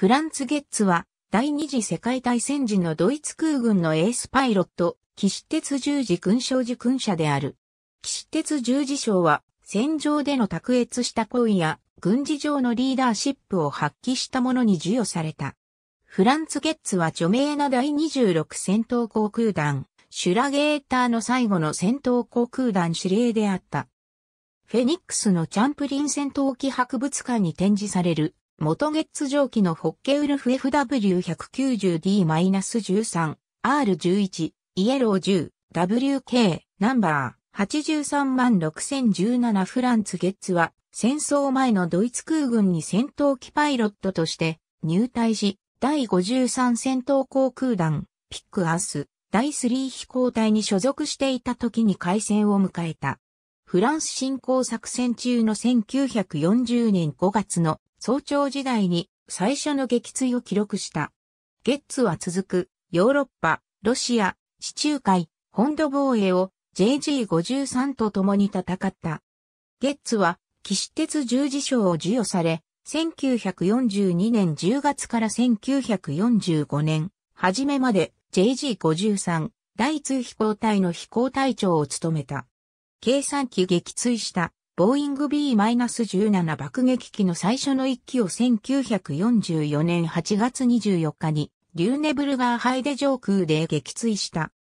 フランツ・ゲッツは、第二次世界大戦時のドイツ空軍のエースパイロット、騎士鉄十字勲章受勲者である。騎士鉄十字章は、戦場での卓越した行為や、軍事上のリーダーシップを発揮した者に授与された。フランツ・ゲッツは著名な第26戦闘航空団、シュラゲーターの最後の戦闘航空団司令であった。フェニックスのチャンプリン戦闘機博物館に展示される元月蒸気のホッケウルフ FW190D-13、R11、イエロー10、WK、ナンバー、836,017フランツ・ゲッツは、戦争前のドイツ空軍に戦闘機パイロットとして入隊し、第53戦闘航空団、ピックアス、第3飛行隊に所属していた時に開戦を迎えた。フランス侵攻作戦中の1940年5月の早朝時代に最初の撃墜を記録した。ゲッツは続くヨーロッパ、ロシア、地中海、本土防衛を JG53 と共に戦った。ゲッツは騎士鉄十字章を授与され、1942年10月から1945年、初めまで JG53 第通飛行隊の飛行隊長を務めた。計算機撃墜したボーイング B-17 爆撃機の最初の1機を1944年8月24日にリューネブルガーハイデ上空で撃墜した。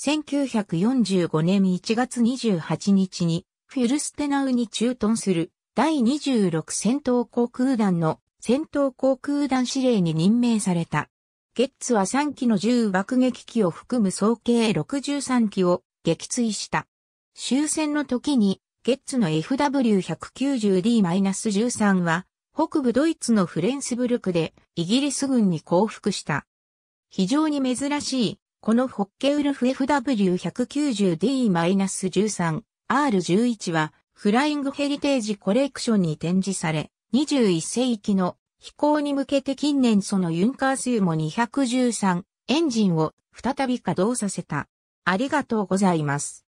1945年1月28日にフィルステナウに駐屯する第26戦闘航空団の戦闘航空団司令に任命された。ゲッツは3機の10爆撃機を含む総計63機を撃墜した。終戦の時にゲッツの FW190D-13 は、北部ドイツのフレンスブルクでイギリス軍に降伏した。非常に珍しい、このホッケウルフ FW190D-13、R11 は、フライングヘリテージコレクションに展示され、21世紀の飛行に向けて近年そのユンカースユモ213、エンジンを再び稼働させた。ありがとうございます。